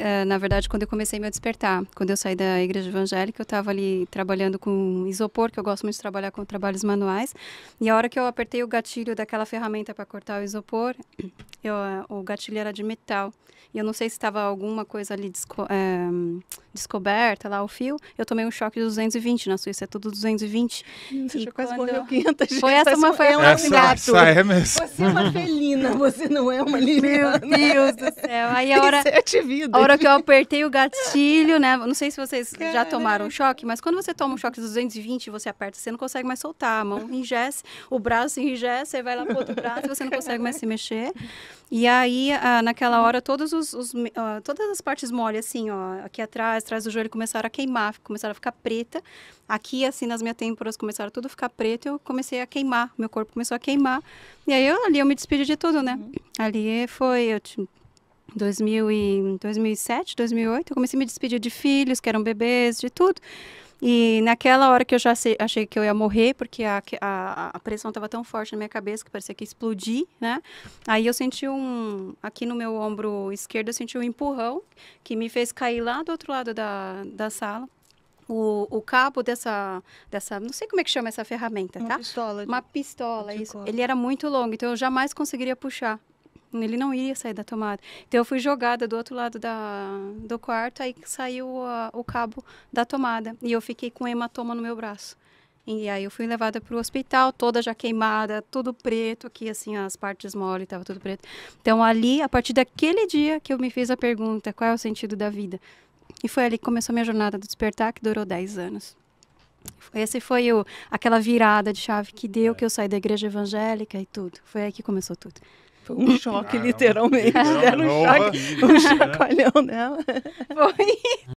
Ah, na verdade, quando eu comecei a me despertar. Quando eu saí da igreja evangélica, eu estava ali trabalhando com isopor, que eu gosto muito de trabalhar com trabalhos manuais. E a hora que eu apertei o gatilho daquela ferramenta para cortar o isopor, eu, ah, o gatilho era de metal. E eu não sei se estava alguma coisa ali desco, é, descoberta lá, o fio. Eu tomei um choque de 220. Na Suíça é tudo 220. Hum, você quase quando... morreu 500 Foi essa, uma foi um essa, gato. Essa é mesmo. Você é uma felina, você não é uma linda. Meu Deus do céu. Aí a hora, sete vidas hora que eu apertei o gatilho, né? Não sei se vocês Caramba. já tomaram choque, mas quando você toma um choque dos 220, você aperta, você não consegue mais soltar. A mão enrijece, o braço enrijece, você vai lá pro outro braço, e você não consegue mais se mexer. E aí, ah, naquela hora, todos os, os ah, todas as partes moles, assim, ó, aqui atrás, atrás do joelho, começaram a queimar, começaram a ficar preta. Aqui, assim, nas minhas têmporas, começaram tudo a ficar preto. Eu comecei a queimar, meu corpo começou a queimar. E aí, eu, ali eu me despedi de tudo, né? Uhum. Ali foi, eu 2007, 2008, eu comecei a me despedir de filhos, que eram bebês, de tudo. E naquela hora que eu já achei que eu ia morrer, porque a, a, a pressão estava tão forte na minha cabeça que parecia que explodir, né? Aí eu senti um. Aqui no meu ombro esquerdo, eu senti um empurrão que me fez cair lá do outro lado da, da sala. O, o cabo dessa, dessa. Não sei como é que chama essa ferramenta, tá? Uma pistola. Uma pistola, isso. Corpo. Ele era muito longo, então eu jamais conseguiria puxar. Ele não ia sair da tomada. Então eu fui jogada do outro lado da, do quarto, aí saiu a, o cabo da tomada. E eu fiquei com hematoma no meu braço. E aí eu fui levada para o hospital, toda já queimada, tudo preto, aqui assim, as partes moles, estava tudo preto. Então ali, a partir daquele dia que eu me fiz a pergunta, qual é o sentido da vida? E foi ali que começou a minha jornada do despertar, que durou 10 anos. Esse foi o, aquela virada de chave que deu, é. que eu saí da igreja evangélica e tudo. Foi aí que começou tudo. Foi tipo, um choque, Caramba, literalmente. Deram um choque, um chacoalhão nela. Foi.